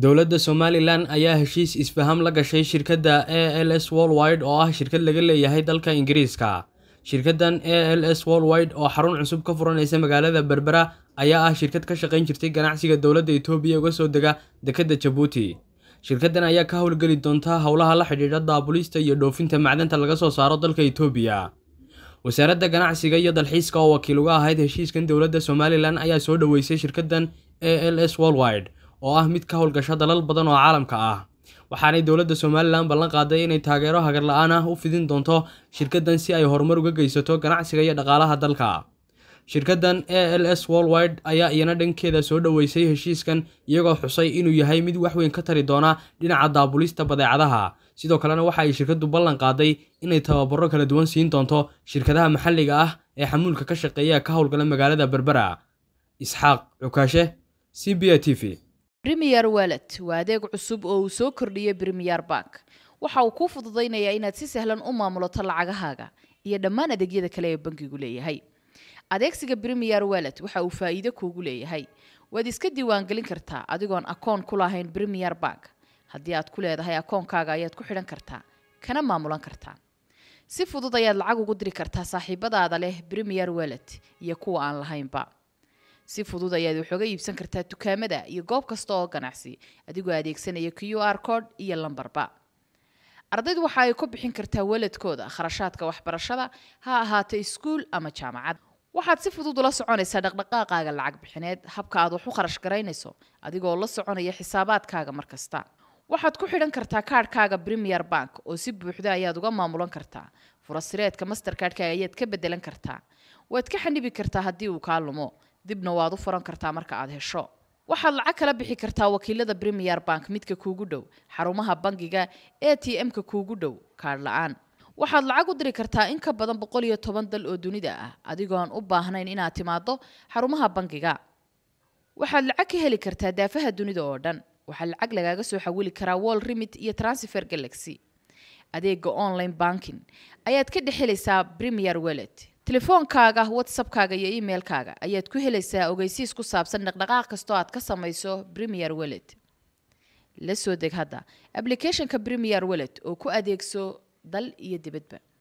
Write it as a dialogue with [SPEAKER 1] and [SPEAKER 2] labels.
[SPEAKER 1] dowladda somalilan ayaa heshiis isfaham la gashay shirkadda a l s worldwide oo ah shirkad laga leeyahay dalka ingiriiska shirkaddan a l s worldwide oo xarun cusub ka furanaysa magaalada berbera ayaa ah shirkad ka shaqayn jirtay ganacsiga dowladda etoobiya uga soo dega dekedda jabuuti shirkaddan ayaa ka howlgeli doonta howlaha la xidhiidha daabulista iyo dhoofinta macdanta laga soo saaro dalka etoobiya wasaaradda ganacsiga iyo dalxiiska oo wakiil uga ahayd heshiiskan dowladda somalilan ayaa soo dhoweysay shirkaddan a l s worldwide oo ah mid ka howlgasha dalal badan oo caalamka ah waxaanay dowladda somalilan ballan qaaday inay taageero hagar la ah u fidin doonto shirkaddan si ay horumar uga geysato ganacsiga iyo dhaqaalaha dalka shirkaddan a l s worldwide ayaa iyana dhankeeda soo dhoweysay heshiiskan iyagoo xusay inuu yahay mid waxweyn ka tari doona dhinaca daabulista badeecadaha sidoo kalena waxa ay shirkaddu ballan qaaday inay tababaro kala duwan siin doonto shirkadaha maxalliga ah ee xamuulka ka shaqeeya ka howlgala magaalada berbera isxaaq cukaashe c b a t v
[SPEAKER 2] brimiyer wallet waa adeeg cusub oo uu soo kordhiyey brimiyer bank waxa uu kuu fududaynayaa inaad si sahlan u maamulato lacagahaaga iyo dhammaan adeegyada kale ee bankigu leeyahay adeegsiga brimiyer wallet waxa uu faa'iido kuugu leeyahay waad iska diiwaangelin kartaa adigoon akoon ku lahayn brimiyer bank haddii aad ku leedahay akoonkaaga ayaad ku xidhan kartaa kana maamulan kartaa si fudud ayaad lacag ugu diri kartaa saaxiibadaada leh brimiyer wallet iyo kuwa aan lahaynba si fudud ayaad wax iibsan kartaa dukaamada iyo goob kasta oo ganacsi adigoo adeegsanaya q r code iyo lambarba ardaydu waxa ay ku bixin kartaa weladkooda kharashaadka waxbarashada ha ahaato iskuul ama jaamacad waxaad si fudud ula soconaysaa dhaqdhaqaaqaaga lacag bixineed habka aad wax u kharash garaynayso adigoo la soconaya xisaabaadkaaga markasta waxaad ku xidhan kartaa kaadhkaaga premier bank oo si buuxda ayaad uga maamulan kartaa furasireedka masterkaadhkaaga ayaad ka bedelan kartaa waad ka xanibi kartaa haddii uu kaa lumo dibna waad u furan kartaa marka aad hesho waxaad lacag kala bixi kartaa wakiilada premier bank midka kuugu dhow xarumaha bangiga a t m-ka kuugu dhow kaadh la-aan waxaad lacag u diri kartaa in ka badan boqol iyo toban dal oo dunida ah adigoon u baahnayn inaad timaado xarumaha bangiga waxaad lacag ka heli kartaa daafaha dunida oo dhan waxaa lacag lagaaga soo xawili karaa wall rimit iyo transfer galaxy adeega online banking ayaad ka dhex helaysaa premier wellet telefoonkaaga whatsappkaaga iyo emailkaaga ayaad ku helaysaa ogeysiis ku saabsan dhaqdhaqaaq kastoo aad ka samayso premier wallet la soo deg hadda applicationka premier wallet oo ku adeegso dal iyo dibadba